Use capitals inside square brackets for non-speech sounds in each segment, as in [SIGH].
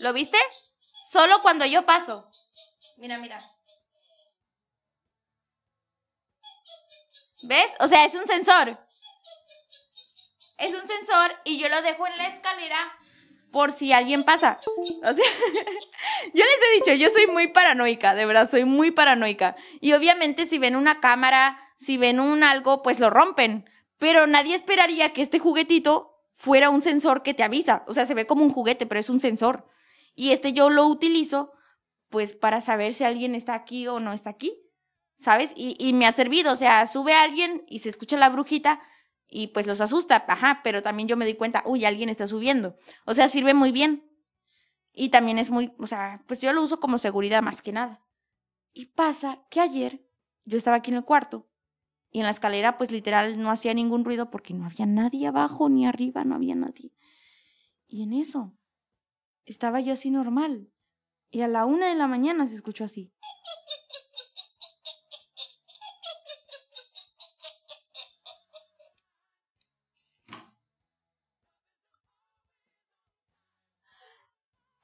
¿Lo viste? Solo cuando yo paso. Mira, mira. ¿Ves? O sea, es un sensor. Es un sensor y yo lo dejo en la escalera por si alguien pasa. O sea, [LAUGHS] yo les he dicho, yo soy muy paranoica, de verdad, soy muy paranoica. Y obviamente si ven una cámara, si ven un algo, pues lo rompen. Pero nadie esperaría que este juguetito fuera un sensor que te avisa. O sea, se ve como un juguete, pero es un sensor. Y este yo lo utilizo pues para saber si alguien está aquí o no está aquí, ¿sabes? Y, y me ha servido, o sea, sube alguien y se escucha la brujita y pues los asusta, ajá, pero también yo me di cuenta, uy, alguien está subiendo. O sea, sirve muy bien. Y también es muy, o sea, pues yo lo uso como seguridad más que nada. Y pasa que ayer yo estaba aquí en el cuarto y en la escalera pues literal no hacía ningún ruido porque no había nadie abajo ni arriba, no había nadie. Y en eso estaba yo así normal. Y a la una de la mañana se escuchó así.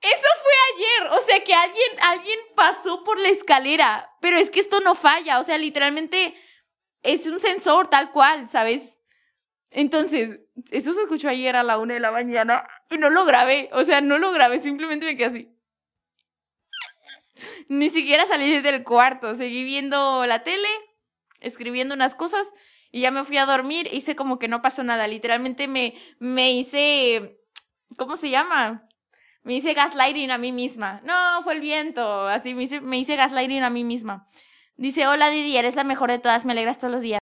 ¡Eso fue ayer! O sea que alguien, alguien pasó por la escalera. Pero es que esto no falla. O sea, literalmente es un sensor tal cual, ¿sabes? Entonces, eso se escuchó ayer a la una de la mañana y no lo grabé. O sea, no lo grabé, simplemente me quedé así. Ni siquiera salí del cuarto. Seguí viendo la tele, escribiendo unas cosas y ya me fui a dormir. Hice como que no pasó nada. Literalmente me, me hice. ¿Cómo se llama? Me hice gaslighting a mí misma. No, fue el viento. Así me hice, me hice gaslighting a mí misma. Dice: Hola Didi, eres la mejor de todas. Me alegras todos los días.